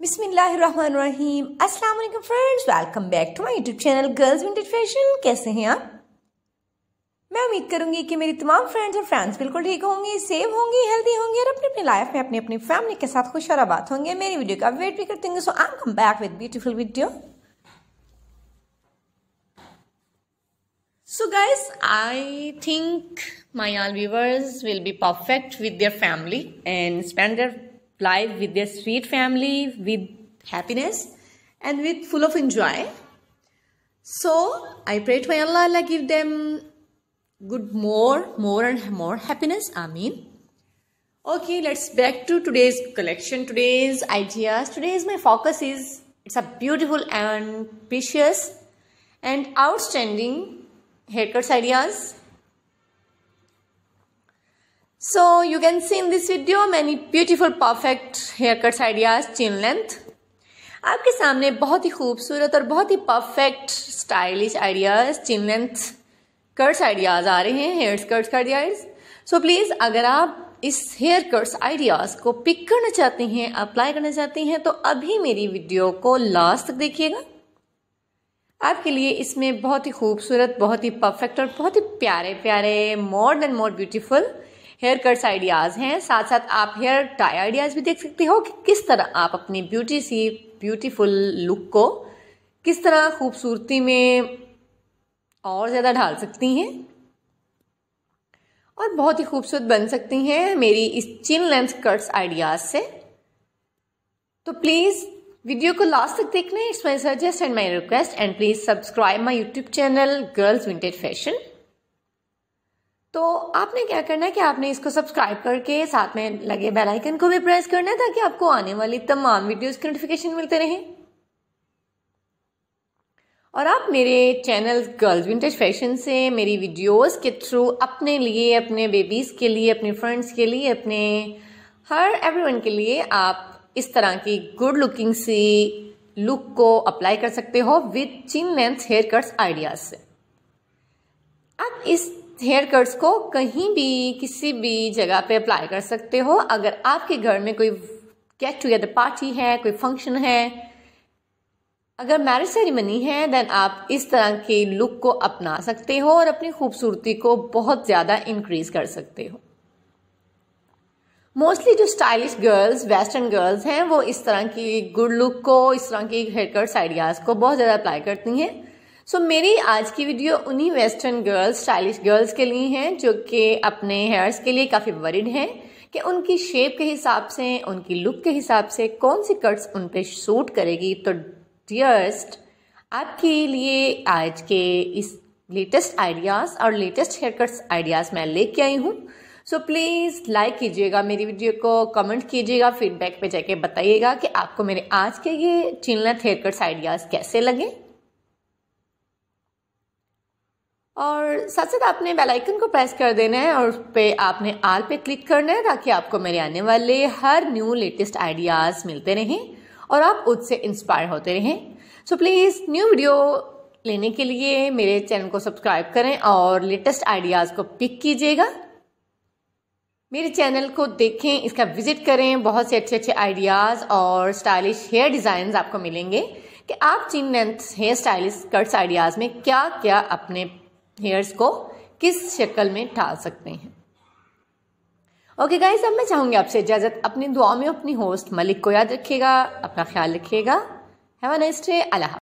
बिस्मिल्लाहिर्रहमानिर्रहीम अस्सलाम वालेकुम friends welcome back to my YouTube channel girls vintage fashion कैसे हैं आप मैं उम्मीद करूंगी कि मेरी तमाम फ्रेंड्स और फ्रेंड्स बिल्कुल ठीक होंगे सेव होंगे हेल्दी होंगे और अपने अपनी लाइफ में अपनी अपनी फैमिली के साथ खुश और आबाद होंगे मेरी वीडियो का वेट भी करते होंगे so I come back with beautiful video so guys I think my all viewers will be perfect with their family and spend their life with their sweet family, with happiness, and with full of enjoy. So I pray to Allah, Allah give them good more, more and more happiness. Amin. Okay, let's back to today's collection, today's ideas. Today's my focus is it's a beautiful and precious and outstanding haircuts ideas So you can see in this video many beautiful perfect haircuts ideas chin length. आपके सामने बहुत ही खूबसूरत और बहुत ही perfect stylish ideas chin length cuts ideas आ रहे हैं हेयर कट्स का आइडियाज़ सो प्लीज़ अगर आप इस हेयर कट्स आइडियाज़ को पिक करना चाहते हैं अप्लाई करना चाहते हैं तो अभी मेरी वीडियो को लास्ट तक देखिएगा आपके लिए इसमें बहुत ही खूबसूरत बहुत ही परफेक्ट और बहुत ही प्यारे प्यारे more than more beautiful hair cuts ideas हैं साथ साथ आप हेयर टाई आइडियाज़ भी देख सकते हो कि किस तरह आप अपनी ब्यूटी सी ब्यूटीफुल लुक को किस तरह खूबसूरती में और ज़्यादा ढाल सकती हैं और बहुत ही खूबसूरत बन सकती हैं मेरी इस चिन लेंथ कट्स आइडियाज़ से तो प्लीज़ वीडियो को लास्ट तक देखना it's my suggest and my request and please subscribe my YouTube channel girls vintage fashion तो आपने क्या करना है कि आपने इसको सब्सक्राइब करके साथ में लगे बेल आइकन को भी प्रेस करना है ताकि आपको आने वाली तमाम वीडियोस के नोटिफिकेशन मिलते रहें और आप मेरे चैनल गर्ल्स विंटेज फैशन से मेरी वीडियोस के थ्रू अपने लिए अपने बेबीज़ के लिए अपने फ्रेंड्स के लिए अपने हर एवरीवन के लिए आप इस तरह की गुड लुकिंग सी लुक को अप्लाई कर सकते हो with chin length hair cuts ideas से अब इस हेयर कट्स को कहीं भी किसी भी जगह पे अप्लाई कर सकते हो अगर आपके घर में कोई गेट टुगेदर पार्टी है कोई फंक्शन है अगर मैरिज सेरेमनी है देन आप इस तरह के लुक को अपना सकते हो और अपनी खूबसूरती को बहुत ज़्यादा इंक्रीज कर सकते हो मोस्टली जो स्टाइलिश गर्ल्स वेस्टर्न गर्ल्स हैं वो इस तरह की गुड लुक को इस तरह की हेयर कट्स आइडियाज़ को बहुत ज़्यादा अप्लाई करती हैं सो so, मेरी आज की वीडियो उन्हीं वेस्टर्न गर्ल्स स्टाइलिश गर्ल्स के लिए हैं जो कि अपने हेयर्स के लिए काफ़ी वरिड हैं कि उनकी शेप के हिसाब से उनकी लुक के हिसाब से कौन सी कट्स उन पर सूट करेगी तो डियर्स्ट आपके लिए आज के इस लेटेस्ट आइडियाज़ और लेटेस्ट हेयर कट्स आइडियाज़ मैं लेके आई हूँ सो प्लीज़ लाइक कीजिएगा मेरी वीडियो को कमेंट कीजिएगा फीडबैक पे जाके बताइएगा कि आपको मेरे आज के ये चिल्लत हेयर कट्स आइडियाज़ कैसे लगे और साथ साथ आपने बेल आइकन को प्रेस कर देना है और उस पर आपने आल पे क्लिक करना है ताकि आपको मेरे आने वाले हर न्यू लेटेस्ट आइडियाज़ मिलते रहें और आप उससे इंस्पायर होते रहें so so please new video लेने के लिए मेरे चैनल को सब्सक्राइब करें और लेटेस्ट आइडियाज़ को पिक कीजिएगा मेरे चैनल को देखें इसका विजिट करें बहुत से अच्छे अच्छे आइडियाज़ और स्टाइलिश हेयर डिज़ाइन आपको मिलेंगे कि आप chin length hair stylish cuts ideas में क्या क्या अपने हेयर्स को किस शक्ल में टाल सकते हैं ओके गाइस अब मैं चाहूंगी आपसे इजाज़त अपनी दुआ में अपनी होस्ट मलिक को याद रखिएगा अपना ख्याल रखिएगा have a nice day Allah